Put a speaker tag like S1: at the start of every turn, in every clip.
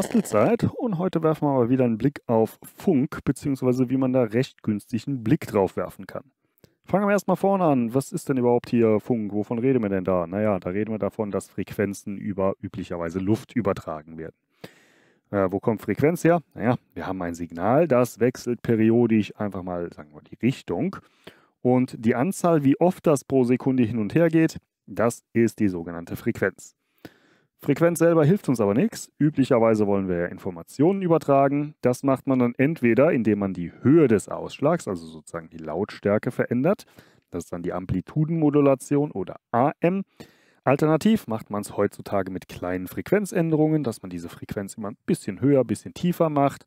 S1: Bastelzeit und heute werfen wir mal wieder einen Blick auf Funk, beziehungsweise wie man da recht günstig einen Blick drauf werfen kann. Fangen wir erstmal vorne an. Was ist denn überhaupt hier Funk? Wovon reden wir denn da? Naja, da reden wir davon, dass Frequenzen über üblicherweise Luft übertragen werden. Äh, wo kommt Frequenz her? Naja, wir haben ein Signal, das wechselt periodisch einfach mal, sagen wir, die Richtung. Und die Anzahl, wie oft das pro Sekunde hin und her geht, das ist die sogenannte Frequenz. Frequenz selber hilft uns aber nichts. Üblicherweise wollen wir ja Informationen übertragen. Das macht man dann entweder, indem man die Höhe des Ausschlags, also sozusagen die Lautstärke, verändert. Das ist dann die Amplitudenmodulation oder AM. Alternativ macht man es heutzutage mit kleinen Frequenzänderungen, dass man diese Frequenz immer ein bisschen höher, ein bisschen tiefer macht.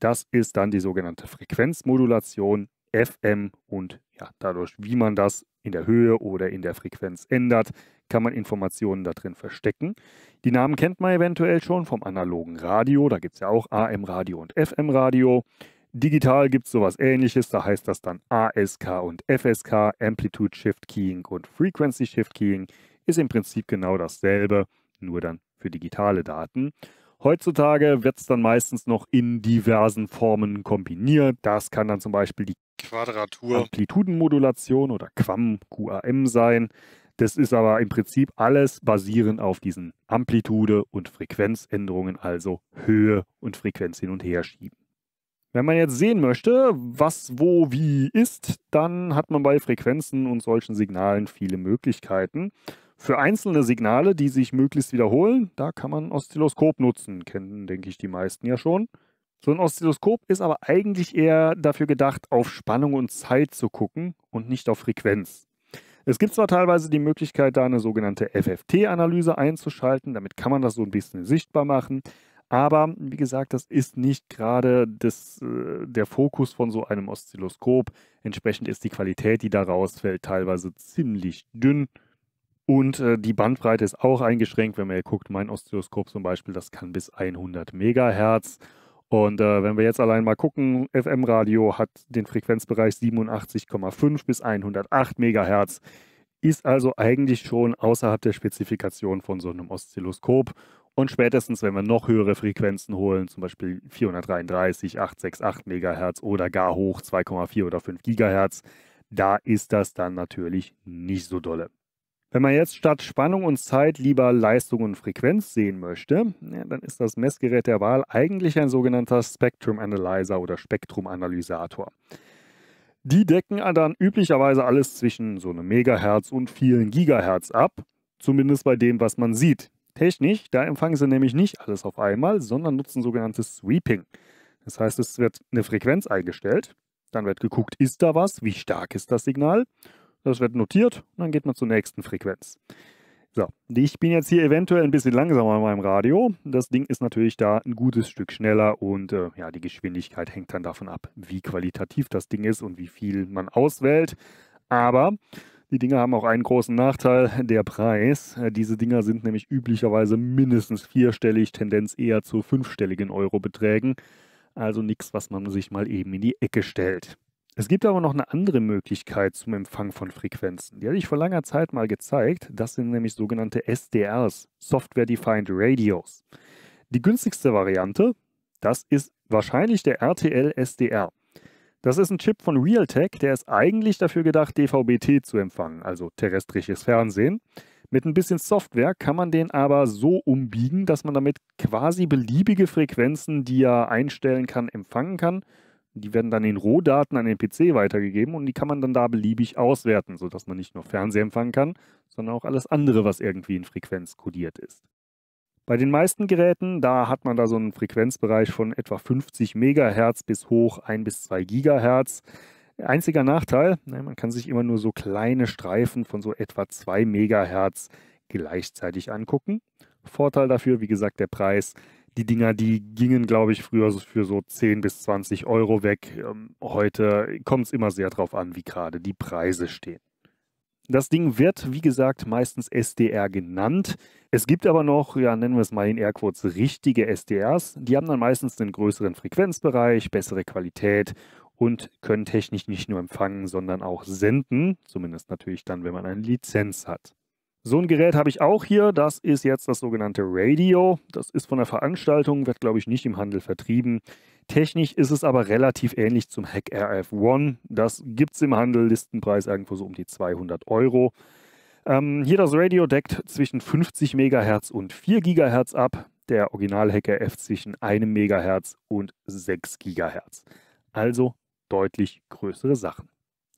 S1: Das ist dann die sogenannte Frequenzmodulation FM und ja, dadurch, wie man das in der Höhe oder in der Frequenz ändert, kann man Informationen da drin verstecken. Die Namen kennt man eventuell schon vom analogen Radio, da gibt es ja auch AM-Radio und FM-Radio. Digital gibt es sowas ähnliches, da heißt das dann ASK und FSK, Amplitude Shift Keying und Frequency Shift Keying, ist im Prinzip genau dasselbe, nur dann für digitale Daten. Heutzutage wird es dann meistens noch in diversen Formen kombiniert. Das kann dann zum Beispiel die Quadratur. Amplitudenmodulation oder QAM, QAM sein. Das ist aber im Prinzip alles basierend auf diesen Amplitude- und Frequenzänderungen, also Höhe und Frequenz hin und her schieben. Wenn man jetzt sehen möchte, was wo wie ist, dann hat man bei Frequenzen und solchen Signalen viele Möglichkeiten. Für einzelne Signale, die sich möglichst wiederholen, da kann man ein Oszilloskop nutzen. Kennen, denke ich, die meisten ja schon. So ein Oszilloskop ist aber eigentlich eher dafür gedacht, auf Spannung und Zeit zu gucken und nicht auf Frequenz. Es gibt zwar teilweise die Möglichkeit, da eine sogenannte FFT-Analyse einzuschalten, damit kann man das so ein bisschen sichtbar machen, aber wie gesagt, das ist nicht gerade das, äh, der Fokus von so einem Oszilloskop. Entsprechend ist die Qualität, die da rausfällt, teilweise ziemlich dünn und äh, die Bandbreite ist auch eingeschränkt. Wenn man hier guckt, mein Oszilloskop zum Beispiel, das kann bis 100 Megahertz. Und äh, wenn wir jetzt allein mal gucken, FM-Radio hat den Frequenzbereich 87,5 bis 108 Megahertz, ist also eigentlich schon außerhalb der Spezifikation von so einem Oszilloskop. Und spätestens, wenn wir noch höhere Frequenzen holen, zum Beispiel 433, 868 Megahertz oder gar hoch 2,4 oder 5 Gigahertz, da ist das dann natürlich nicht so dolle. Wenn man jetzt statt Spannung und Zeit lieber Leistung und Frequenz sehen möchte, ja, dann ist das Messgerät der Wahl eigentlich ein sogenannter Spectrum Analyzer oder Spektrumanalysator. Die decken dann üblicherweise alles zwischen so einem Megahertz und vielen Gigahertz ab, zumindest bei dem, was man sieht. Technisch, da empfangen sie nämlich nicht alles auf einmal, sondern nutzen sogenanntes Sweeping. Das heißt, es wird eine Frequenz eingestellt, dann wird geguckt, ist da was, wie stark ist das Signal das wird notiert und dann geht man zur nächsten Frequenz. So, ich bin jetzt hier eventuell ein bisschen langsamer an meinem Radio. Das Ding ist natürlich da ein gutes Stück schneller und äh, ja, die Geschwindigkeit hängt dann davon ab, wie qualitativ das Ding ist und wie viel man auswählt. Aber die Dinger haben auch einen großen Nachteil, der Preis. Äh, diese Dinger sind nämlich üblicherweise mindestens vierstellig, Tendenz eher zu fünfstelligen Euro-Beträgen. Also nichts, was man sich mal eben in die Ecke stellt. Es gibt aber noch eine andere Möglichkeit zum Empfang von Frequenzen. Die hatte ich vor langer Zeit mal gezeigt. Das sind nämlich sogenannte SDRs, Software Defined Radios. Die günstigste Variante, das ist wahrscheinlich der RTL SDR. Das ist ein Chip von Realtek, der ist eigentlich dafür gedacht, DVB-T zu empfangen, also terrestrisches Fernsehen. Mit ein bisschen Software kann man den aber so umbiegen, dass man damit quasi beliebige Frequenzen, die er einstellen kann, empfangen kann die werden dann in Rohdaten an den PC weitergegeben und die kann man dann da beliebig auswerten, sodass man nicht nur Fernseher empfangen kann, sondern auch alles andere, was irgendwie in Frequenz kodiert ist. Bei den meisten Geräten, da hat man da so einen Frequenzbereich von etwa 50 MHz bis hoch 1 bis 2 GHz. Einziger Nachteil, ne, man kann sich immer nur so kleine Streifen von so etwa 2 MHz gleichzeitig angucken. Vorteil dafür, wie gesagt, der Preis. Die Dinger, die gingen, glaube ich, früher für so 10 bis 20 Euro weg. Ähm, heute kommt es immer sehr darauf an, wie gerade die Preise stehen. Das Ding wird, wie gesagt, meistens SDR genannt. Es gibt aber noch, ja, nennen wir es mal in Airquotes, richtige SDRs. Die haben dann meistens einen größeren Frequenzbereich, bessere Qualität und können technisch nicht nur empfangen, sondern auch senden. Zumindest natürlich dann, wenn man eine Lizenz hat. So ein Gerät habe ich auch hier. Das ist jetzt das sogenannte Radio. Das ist von der Veranstaltung, wird glaube ich nicht im Handel vertrieben. Technisch ist es aber relativ ähnlich zum Hack RF1. Das gibt es im Handel, Listenpreis irgendwo so um die 200 Euro. Ähm, hier das Radio deckt zwischen 50 MHz und 4 GHz ab. Der Original-Hacker F zwischen 1 MHz und 6 GHz. Also deutlich größere Sachen.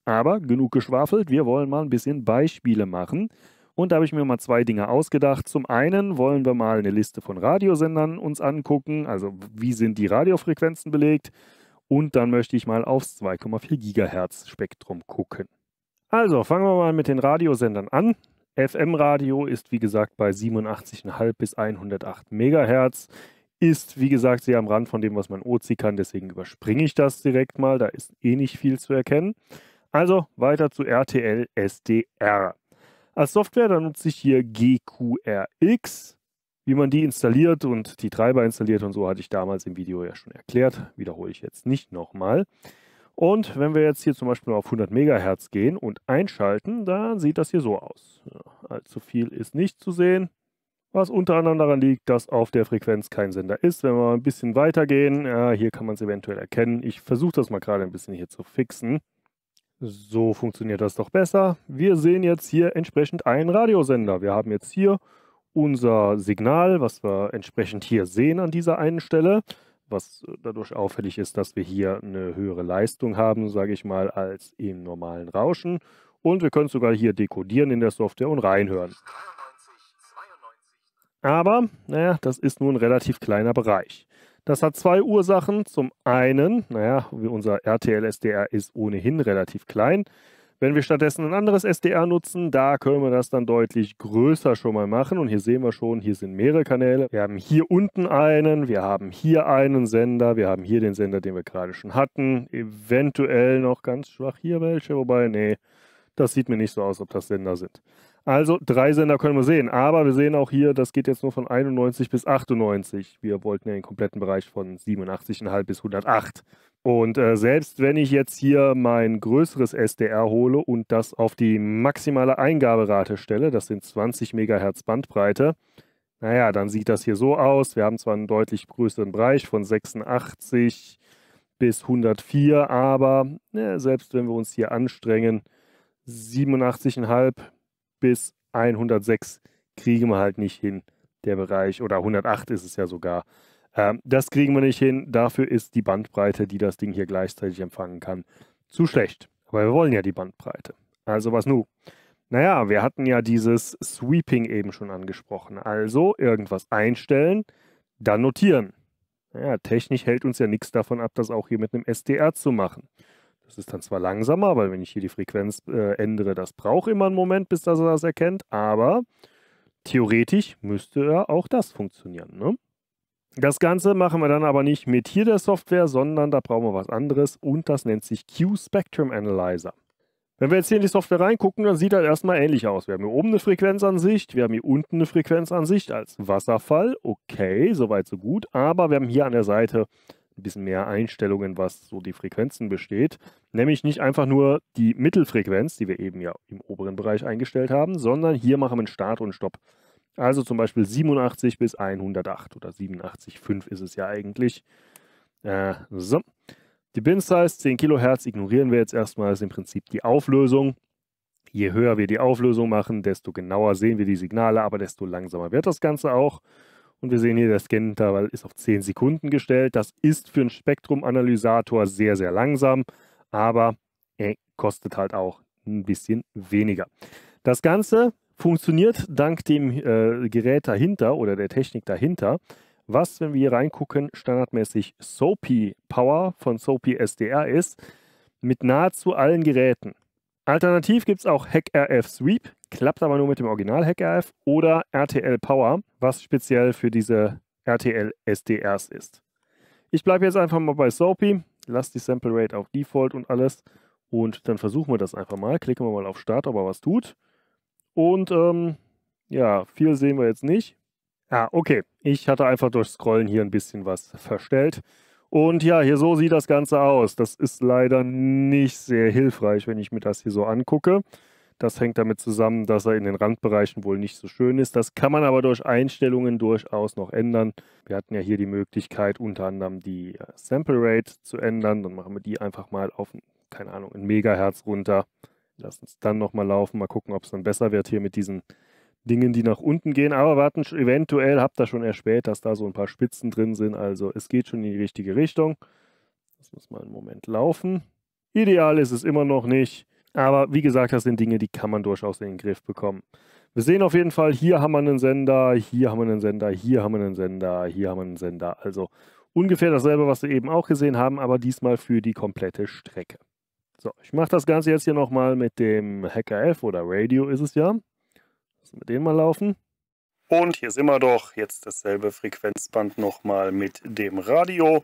S1: Aber genug geschwafelt, wir wollen mal ein bisschen Beispiele machen. Und da habe ich mir mal zwei Dinge ausgedacht. Zum einen wollen wir mal eine Liste von Radiosendern uns angucken, also wie sind die Radiofrequenzen belegt. Und dann möchte ich mal aufs 2,4 GHz Spektrum gucken. Also fangen wir mal mit den Radiosendern an. FM-Radio ist wie gesagt bei 87,5 bis 108 MHz. Ist wie gesagt sehr am Rand von dem, was man OC kann, deswegen überspringe ich das direkt mal. Da ist eh nicht viel zu erkennen. Also weiter zu RTL SDR als Software. Dann nutze ich hier GQRX. Wie man die installiert und die Treiber installiert und so hatte ich damals im Video ja schon erklärt. Wiederhole ich jetzt nicht nochmal. Und wenn wir jetzt hier zum Beispiel auf 100 MHz gehen und einschalten, dann sieht das hier so aus. Ja, allzu viel ist nicht zu sehen, was unter anderem daran liegt, dass auf der Frequenz kein Sender ist. Wenn wir mal ein bisschen weiter gehen, ja, hier kann man es eventuell erkennen. Ich versuche das mal gerade ein bisschen hier zu fixen. So funktioniert das doch besser. Wir sehen jetzt hier entsprechend einen Radiosender. Wir haben jetzt hier unser Signal, was wir entsprechend hier sehen an dieser einen Stelle, was äh, dadurch auffällig ist, dass wir hier eine höhere Leistung haben, sage ich mal, als im normalen Rauschen. Und wir können es sogar hier dekodieren in der Software und reinhören. Aber, naja, das ist nur ein relativ kleiner Bereich. Das hat zwei Ursachen. Zum einen, naja, unser RTL-SDR ist ohnehin relativ klein. Wenn wir stattdessen ein anderes SDR nutzen, da können wir das dann deutlich größer schon mal machen. Und hier sehen wir schon, hier sind mehrere Kanäle. Wir haben hier unten einen, wir haben hier einen Sender, wir haben hier den Sender, den wir gerade schon hatten. Eventuell noch ganz schwach hier welche, wobei, nee, das sieht mir nicht so aus, ob das Sender sind. Also drei Sender können wir sehen, aber wir sehen auch hier, das geht jetzt nur von 91 bis 98. Wir wollten ja den kompletten Bereich von 87,5 bis 108. Und äh, selbst wenn ich jetzt hier mein größeres SDR hole und das auf die maximale Eingaberate stelle, das sind 20 MHz Bandbreite, naja, dann sieht das hier so aus. Wir haben zwar einen deutlich größeren Bereich von 86 bis 104, aber ne, selbst wenn wir uns hier anstrengen, 87,5 bis 106 kriegen wir halt nicht hin, der Bereich, oder 108 ist es ja sogar. Ähm, das kriegen wir nicht hin, dafür ist die Bandbreite, die das Ding hier gleichzeitig empfangen kann, zu schlecht. Aber wir wollen ja die Bandbreite. Also was nun? Naja, wir hatten ja dieses Sweeping eben schon angesprochen. Also irgendwas einstellen, dann notieren. Naja, technisch hält uns ja nichts davon ab, das auch hier mit einem SDR zu machen. Das ist dann zwar langsamer, weil wenn ich hier die Frequenz äh, ändere, das braucht immer einen Moment, bis das er das erkennt, aber theoretisch müsste ja auch das funktionieren. Ne? Das Ganze machen wir dann aber nicht mit hier der Software, sondern da brauchen wir was anderes und das nennt sich Q-Spectrum Analyzer. Wenn wir jetzt hier in die Software reingucken, dann sieht das erstmal ähnlich aus. Wir haben hier oben eine Frequenzansicht, wir haben hier unten eine Frequenzansicht als Wasserfall. Okay, soweit so gut, aber wir haben hier an der Seite ein bisschen mehr Einstellungen, was so die Frequenzen besteht. Nämlich nicht einfach nur die Mittelfrequenz, die wir eben ja im oberen Bereich eingestellt haben, sondern hier machen wir einen Start und Stopp. Also zum Beispiel 87 bis 108 oder 87,5 ist es ja eigentlich. Äh, so. Die Bin Size 10 Kilohertz ignorieren wir jetzt erstmal, das ist im Prinzip die Auflösung. Je höher wir die Auflösung machen, desto genauer sehen wir die Signale, aber desto langsamer wird das Ganze auch. Und wir sehen hier, der Scan-Intervall ist auf 10 Sekunden gestellt. Das ist für einen Spektrumanalysator sehr, sehr langsam, aber er kostet halt auch ein bisschen weniger. Das Ganze funktioniert dank dem äh, Gerät dahinter oder der Technik dahinter, was, wenn wir hier reingucken, standardmäßig SOPI Power von SOPI SDR ist, mit nahezu allen Geräten. Alternativ gibt es auch HackRF Sweep, klappt aber nur mit dem Original HackRF oder RTL Power, was speziell für diese RTL SDRs ist. Ich bleibe jetzt einfach mal bei Soapy, lasse die Sample Rate auf Default und alles und dann versuchen wir das einfach mal. Klicken wir mal auf Start, ob er was tut. Und ähm, ja, viel sehen wir jetzt nicht. Ah, okay. Ich hatte einfach durch Scrollen hier ein bisschen was verstellt. Und ja, hier so sieht das Ganze aus. Das ist leider nicht sehr hilfreich, wenn ich mir das hier so angucke. Das hängt damit zusammen, dass er in den Randbereichen wohl nicht so schön ist. Das kann man aber durch Einstellungen durchaus noch ändern. Wir hatten ja hier die Möglichkeit, unter anderem die äh, Sample Rate zu ändern. Dann machen wir die einfach mal auf, keine Ahnung, ein Megahertz runter. Lass uns dann nochmal laufen. Mal gucken, ob es dann besser wird hier mit diesen Dingen, die nach unten gehen. Aber warten, eventuell habt ihr schon erspäht, dass da so ein paar Spitzen drin sind. Also es geht schon in die richtige Richtung. Lass uns mal einen Moment laufen. Ideal ist es immer noch nicht. Aber wie gesagt, das sind Dinge, die kann man durchaus in den Griff bekommen. Wir sehen auf jeden Fall, hier haben wir einen Sender, hier haben wir einen Sender, hier haben wir einen Sender, hier haben wir einen Sender. Also ungefähr dasselbe, was wir eben auch gesehen haben, aber diesmal für die komplette Strecke. So, ich mache das Ganze jetzt hier nochmal mit dem Hacker F oder Radio ist es ja. Lassen wir den mal laufen. Und hier sind wir doch, jetzt dasselbe Frequenzband nochmal mit dem Radio.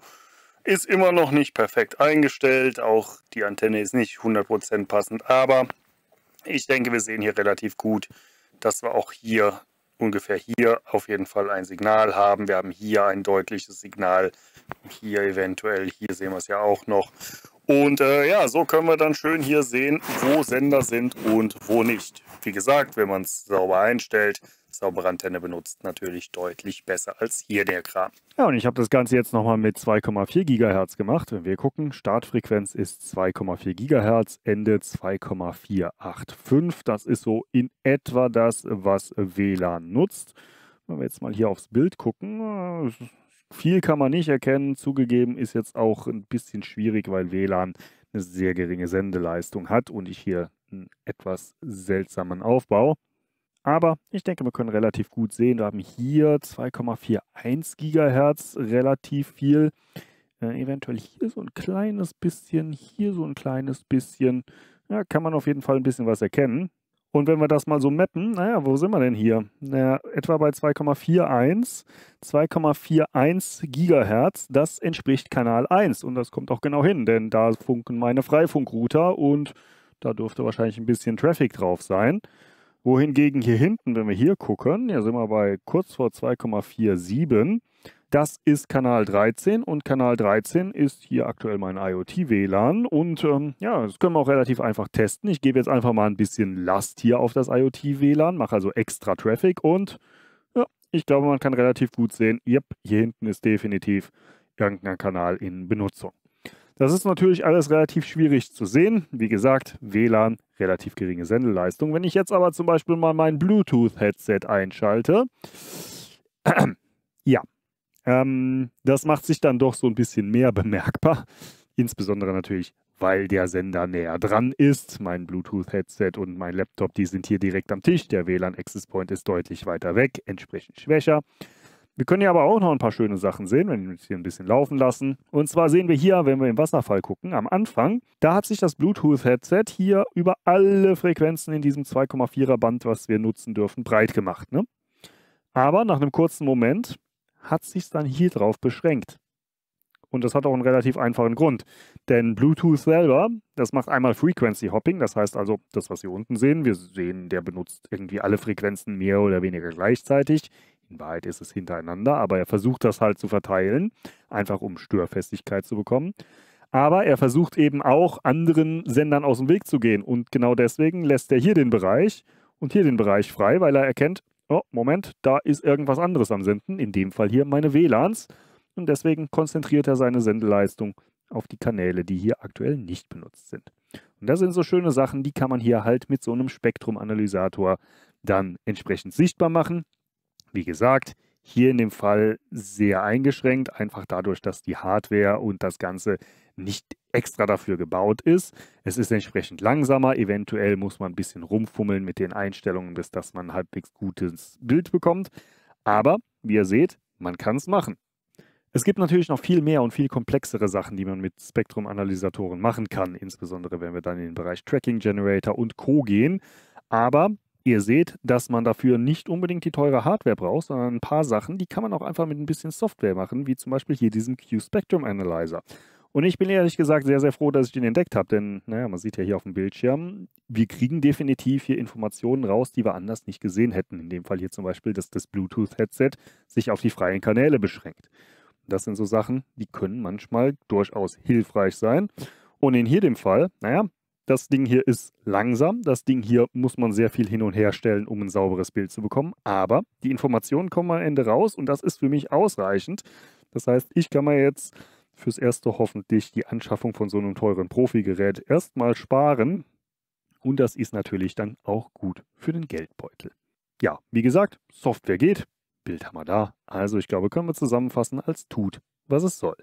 S1: Ist immer noch nicht perfekt eingestellt, auch die Antenne ist nicht 100% passend, aber ich denke, wir sehen hier relativ gut, dass wir auch hier ungefähr hier auf jeden Fall ein Signal haben. Wir haben hier ein deutliches Signal, hier eventuell, hier sehen wir es ja auch noch. Und äh, ja, so können wir dann schön hier sehen, wo Sender sind und wo nicht. Wie gesagt, wenn man es sauber einstellt, saubere Antenne benutzt, natürlich deutlich besser als hier der Kram. Ja, und ich habe das Ganze jetzt nochmal mit 2,4 GHz gemacht. Wenn wir gucken, Startfrequenz ist 2,4 GHz, Ende 2,485. Das ist so in etwa das, was WLAN nutzt. Wenn wir jetzt mal hier aufs Bild gucken, äh, viel kann man nicht erkennen. Zugegeben ist jetzt auch ein bisschen schwierig, weil WLAN eine sehr geringe Sendeleistung hat und ich hier einen etwas seltsamen Aufbau. Aber ich denke, wir können relativ gut sehen, wir haben hier 2,41 Gigahertz, relativ viel. Äh, eventuell hier so ein kleines bisschen, hier so ein kleines bisschen. Ja, kann man auf jeden Fall ein bisschen was erkennen. Und wenn wir das mal so mappen, naja, wo sind wir denn hier? Naja, etwa bei 2,41, 2,41 Gigahertz, das entspricht Kanal 1 und das kommt auch genau hin, denn da funken meine Freifunkrouter und da dürfte wahrscheinlich ein bisschen Traffic drauf sein. Wohingegen hier hinten, wenn wir hier gucken, hier sind wir bei kurz vor 2,47. Das ist Kanal 13 und Kanal 13 ist hier aktuell mein IoT-WLAN und ähm, ja, das können wir auch relativ einfach testen. Ich gebe jetzt einfach mal ein bisschen Last hier auf das IoT-WLAN, mache also extra Traffic und ja, ich glaube, man kann relativ gut sehen, yep, hier hinten ist definitiv irgendein Kanal in Benutzung. Das ist natürlich alles relativ schwierig zu sehen. Wie gesagt, WLAN, relativ geringe Sendeleistung. Wenn ich jetzt aber zum Beispiel mal mein Bluetooth-Headset einschalte, ja, ähm, das macht sich dann doch so ein bisschen mehr bemerkbar. Insbesondere natürlich, weil der Sender näher dran ist. Mein Bluetooth-Headset und mein Laptop, die sind hier direkt am Tisch. Der WLAN-Access Point ist deutlich weiter weg, entsprechend schwächer. Wir können hier aber auch noch ein paar schöne Sachen sehen, wenn wir uns hier ein bisschen laufen lassen. Und zwar sehen wir hier, wenn wir im Wasserfall gucken, am Anfang, da hat sich das Bluetooth-Headset hier über alle Frequenzen in diesem 2,4er Band, was wir nutzen dürfen, breit gemacht. Ne? Aber nach einem kurzen Moment hat sich dann hier drauf beschränkt. Und das hat auch einen relativ einfachen Grund. Denn Bluetooth selber, das macht einmal Frequency Hopping, das heißt also, das, was wir unten sehen, wir sehen, der benutzt irgendwie alle Frequenzen mehr oder weniger gleichzeitig. In Wahrheit ist es hintereinander, aber er versucht das halt zu verteilen, einfach um Störfestigkeit zu bekommen. Aber er versucht eben auch anderen Sendern aus dem Weg zu gehen. Und genau deswegen lässt er hier den Bereich und hier den Bereich frei, weil er erkennt, oh, Moment, da ist irgendwas anderes am Senden, in dem Fall hier meine WLANs. Und deswegen konzentriert er seine Sendeleistung auf die Kanäle, die hier aktuell nicht benutzt sind. Und das sind so schöne Sachen, die kann man hier halt mit so einem Spektrumanalysator dann entsprechend sichtbar machen. Wie gesagt, hier in dem Fall sehr eingeschränkt, einfach dadurch, dass die Hardware und das Ganze nicht extra dafür gebaut ist. Es ist entsprechend langsamer, eventuell muss man ein bisschen rumfummeln mit den Einstellungen, bis dass man ein halbwegs gutes Bild bekommt. Aber, wie ihr seht, man kann es machen. Es gibt natürlich noch viel mehr und viel komplexere Sachen, die man mit Spektrumanalysatoren machen kann, insbesondere wenn wir dann in den Bereich Tracking Generator und Co gehen. Aber Ihr seht, dass man dafür nicht unbedingt die teure Hardware braucht, sondern ein paar Sachen, die kann man auch einfach mit ein bisschen Software machen, wie zum Beispiel hier diesen Q-Spectrum Analyzer. Und ich bin ehrlich gesagt sehr, sehr froh, dass ich den entdeckt habe, denn naja, man sieht ja hier auf dem Bildschirm, wir kriegen definitiv hier Informationen raus, die wir anders nicht gesehen hätten. In dem Fall hier zum Beispiel, dass das Bluetooth-Headset sich auf die freien Kanäle beschränkt. Das sind so Sachen, die können manchmal durchaus hilfreich sein. Und in hier dem Fall, naja, das Ding hier ist langsam, das Ding hier muss man sehr viel hin und her stellen, um ein sauberes Bild zu bekommen, aber die Informationen kommen am Ende raus und das ist für mich ausreichend. Das heißt, ich kann mir jetzt fürs Erste hoffentlich die Anschaffung von so einem teuren Profi-Gerät erstmal sparen und das ist natürlich dann auch gut für den Geldbeutel. Ja, wie gesagt, Software geht, Bild haben wir da, also ich glaube, können wir zusammenfassen als tut, was es soll.